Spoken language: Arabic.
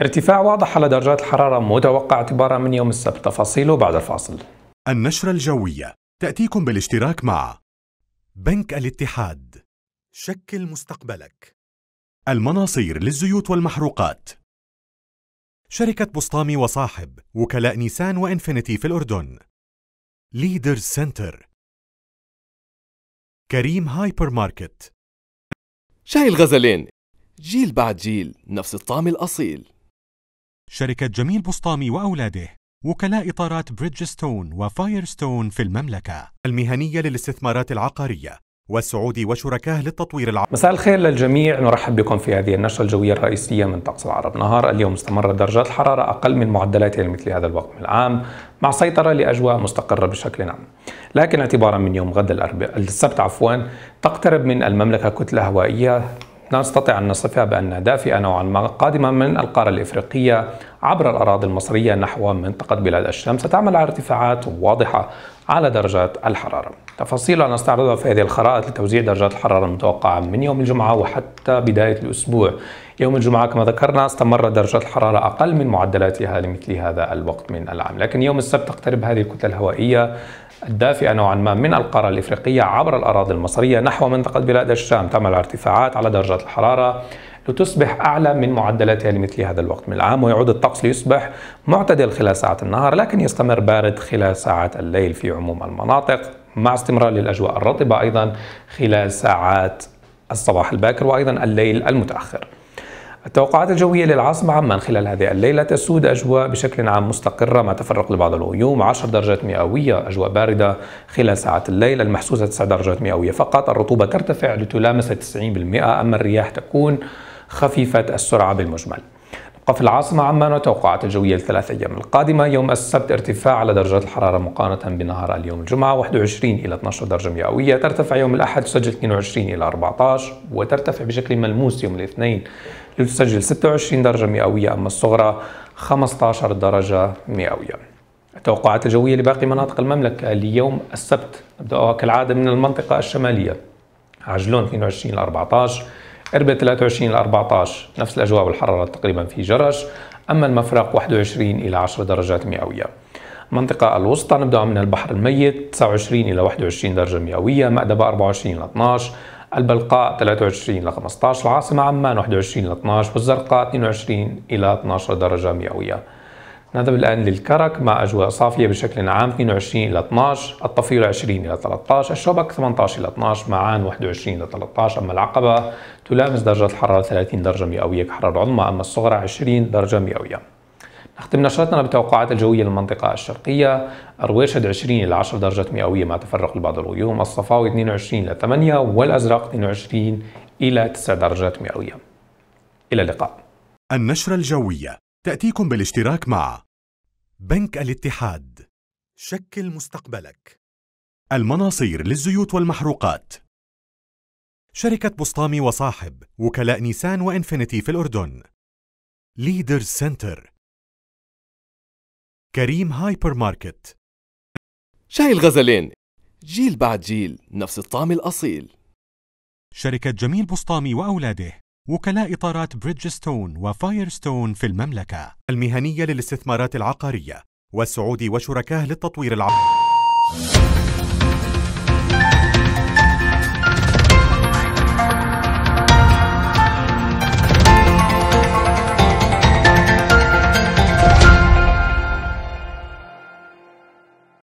ارتفاع واضح على درجات الحرارة متوقع اعتبارا من يوم السبت تفاصيله بعد الفاصل النشرة الجوية تأتيكم بالاشتراك مع بنك الاتحاد شكل مستقبلك المناصير للزيوت والمحروقات شركة بسطامي وصاحب وكلاء نيسان وإنفينيتي في الأردن ليدر سنتر كريم هايبر ماركت شاي الغزلين جيل بعد جيل نفس الطعم الأصيل شركة جميل بسطامي وأولاده وكلاء إطارات بريدجستون وفايرستون في المملكة المهنية للاستثمارات العقارية والسعودي وشركاه للتطوير العقاري مساء الخير للجميع نرحب بكم في هذه النشرة الجوية الرئيسية من طقس العرب نهار اليوم استمرت درجات الحرارة أقل من معدلاتها لمثل هذا الوقت من العام مع سيطرة لأجواء مستقرة بشكل عام لكن اعتبارا من يوم غد الأربعاء السبت عفوا تقترب من المملكة كتلة هوائية نستطيع أن نصفها بأنها دافئة نوعا ما قادمة من القارة الإفريقية عبر الأراضي المصرية نحو منطقة بلاد الشام ستعمل على ارتفاعات واضحة على درجات الحرارة تفاصيل نستعرضها في هذه الخرائط لتوزيع درجات الحرارة المتوقعة من يوم الجمعة وحتى بداية الأسبوع يوم الجمعة كما ذكرنا استمرت درجات الحرارة أقل من معدلاتها لمثل هذا الوقت من العام لكن يوم السبت تقترب هذه الكتلة الهوائية الدافئة نوعا ما من القارة الإفريقية عبر الأراضي المصرية نحو منطقة بلاد الشام تعمل ارتفاعات على درجات الحرارة لتصبح أعلى من معدلاتها لمثل هذا الوقت من العام ويعود الطقس ليصبح معتدل خلال ساعات النهار لكن يستمر بارد خلال ساعات الليل في عموم المناطق مع استمرار للأجواء الرطبة أيضا خلال ساعات الصباح الباكر وأيضا الليل المتأخر التوقعات الجوية للعاصمة عمان خلال هذه الليلة تسود أجواء بشكل عام مستقرة ما تفرق لبعض الغيوم 10 درجات مئوية أجواء باردة خلال ساعات الليل المحسوسة 9 درجات مئوية فقط الرطوبة ترتفع لتلامس 90% أما الرياح تكون خفيفة السرعة بالمجمل وفي العاصمة عمان وتوقعات الجوية الثلاث أيام القادمة يوم السبت ارتفاع على درجات الحرارة مقارنة بنهار اليوم الجمعة 21 إلى 12 درجة مئوية ترتفع يوم الأحد تسجل 22 إلى 14 وترتفع بشكل ملموس يوم الاثنين لتسجل 26 درجة مئوية أما الصغرى 15 درجة مئوية التوقعات الجوية لباقي مناطق المملكة ليوم السبت نبدأها كالعادة من المنطقة الشمالية عجلون 22 إلى 14 اربد 23 ل 14 نفس الأجواء والحرارة تقريبا في جرش أما المفرق 21 إلى 10 درجات مئوية المنطقة الوسطى نبدأ من البحر الميت 29 إلى 21 درجة مئوية مأدبة 24 إلى 12 البلقاء 23 إلى 15 العاصمة عمان 21 إلى 12 والزرقاء 22 إلى 12 درجة مئوية نذهب الآن للكرك مع أجواء صافية بشكل عام 22 إلى 12 الطفيل 20 إلى 13 الشبك 18 إلى 12 معان 21 إلى 13 أما العقبة تلامس درجة الحرارة 30 درجة مئوية كحرارة عظمى أما الصغرى 20 درجة مئوية نختم نشرتنا بالتوقعات الجوية للمنطقة الشرقية الرويشد 20 إلى 10 درجة مئوية مع تفرق لبعض الغيوم الصفاوي 22 إلى 8 والأزرق 22 إلى 9 درجات مئوية إلى اللقاء النشرة الجوية تأتيكم بالاشتراك مع بنك الاتحاد شكل مستقبلك المناصير للزيوت والمحروقات شركة بسطامي وصاحب وكلاء نيسان وإنفينيتي في الأردن ليدر سنتر كريم هايبر ماركت شاي الغزلين جيل بعد جيل نفس الطعم الأصيل شركة جميل بسطامي وأولاده وكلاء إطارات بريدجستون وفايرستون في المملكة المهنية للاستثمارات العقارية والسعودي وشركاه للتطوير العقاري